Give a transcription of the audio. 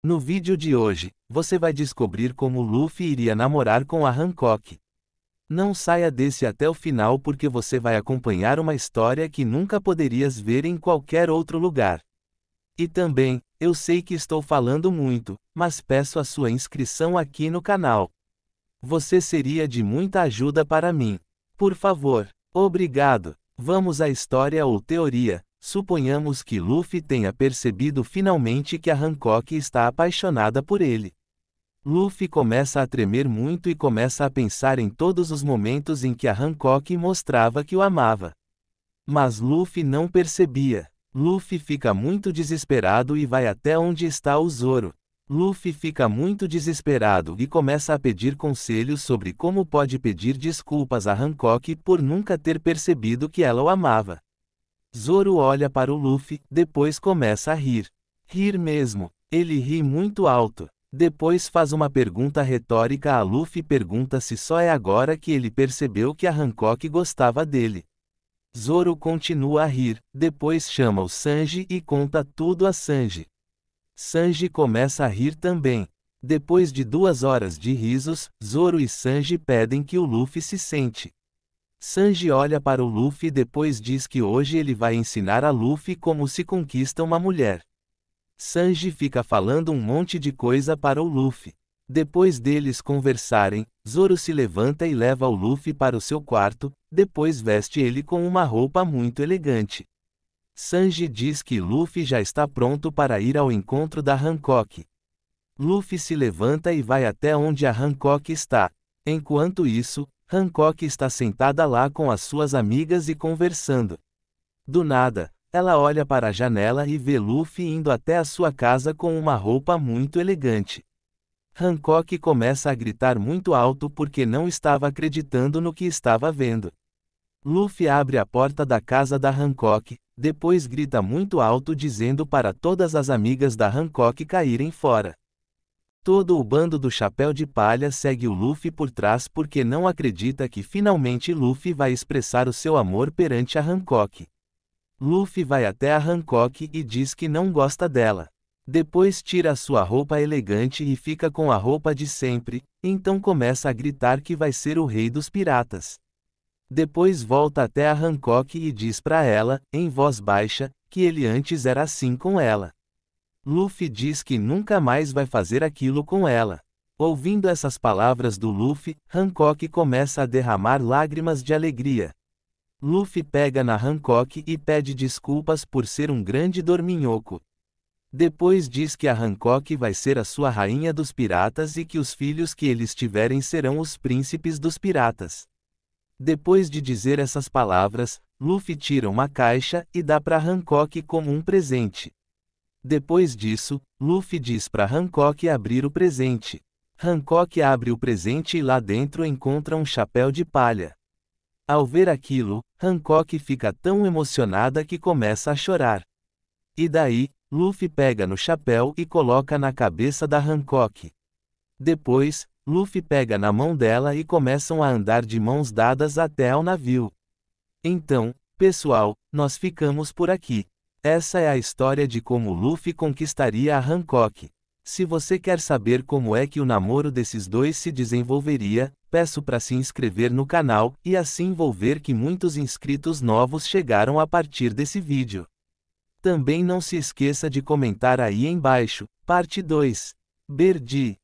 No vídeo de hoje, você vai descobrir como Luffy iria namorar com a Hancock. Não saia desse até o final porque você vai acompanhar uma história que nunca poderias ver em qualquer outro lugar. E também, eu sei que estou falando muito, mas peço a sua inscrição aqui no canal. Você seria de muita ajuda para mim. Por favor, obrigado. Vamos à história ou teoria, Suponhamos que Luffy tenha percebido finalmente que a Hancock está apaixonada por ele. Luffy começa a tremer muito e começa a pensar em todos os momentos em que a Hancock mostrava que o amava. Mas Luffy não percebia. Luffy fica muito desesperado e vai até onde está o Zoro. Luffy fica muito desesperado e começa a pedir conselhos sobre como pode pedir desculpas a Hancock por nunca ter percebido que ela o amava. Zoro olha para o Luffy, depois começa a rir. Rir mesmo. Ele ri muito alto. Depois faz uma pergunta retórica a Luffy e pergunta se só é agora que ele percebeu que a Hancock gostava dele. Zoro continua a rir, depois chama o Sanji e conta tudo a Sanji. Sanji começa a rir também. Depois de duas horas de risos, Zoro e Sanji pedem que o Luffy se sente. Sanji olha para o Luffy e depois diz que hoje ele vai ensinar a Luffy como se conquista uma mulher. Sanji fica falando um monte de coisa para o Luffy. Depois deles conversarem, Zoro se levanta e leva o Luffy para o seu quarto, depois veste ele com uma roupa muito elegante. Sanji diz que Luffy já está pronto para ir ao encontro da Hancock. Luffy se levanta e vai até onde a Hancock está. Enquanto isso, Hancock está sentada lá com as suas amigas e conversando. Do nada, ela olha para a janela e vê Luffy indo até a sua casa com uma roupa muito elegante. Hancock começa a gritar muito alto porque não estava acreditando no que estava vendo. Luffy abre a porta da casa da Hancock, depois grita muito alto dizendo para todas as amigas da Hancock caírem fora. Todo o bando do Chapéu de Palha segue o Luffy por trás porque não acredita que finalmente Luffy vai expressar o seu amor perante a Hancock. Luffy vai até a Hancock e diz que não gosta dela. Depois tira sua roupa elegante e fica com a roupa de sempre, então começa a gritar que vai ser o rei dos piratas. Depois volta até a Hancock e diz para ela, em voz baixa, que ele antes era assim com ela. Luffy diz que nunca mais vai fazer aquilo com ela. Ouvindo essas palavras do Luffy, Hancock começa a derramar lágrimas de alegria. Luffy pega na Hancock e pede desculpas por ser um grande dorminhoco. Depois diz que a Hancock vai ser a sua rainha dos piratas e que os filhos que eles tiverem serão os príncipes dos piratas. Depois de dizer essas palavras, Luffy tira uma caixa e dá para Hancock como um presente. Depois disso, Luffy diz para Hancock abrir o presente. Hancock abre o presente e lá dentro encontra um chapéu de palha. Ao ver aquilo, Hancock fica tão emocionada que começa a chorar. E daí, Luffy pega no chapéu e coloca na cabeça da Hancock. Depois, Luffy pega na mão dela e começam a andar de mãos dadas até ao navio. Então, pessoal, nós ficamos por aqui. Essa é a história de como Luffy conquistaria a Hancock. Se você quer saber como é que o namoro desses dois se desenvolveria, peço para se inscrever no canal e assim vou ver que muitos inscritos novos chegaram a partir desse vídeo. Também não se esqueça de comentar aí embaixo. Parte 2. Berdi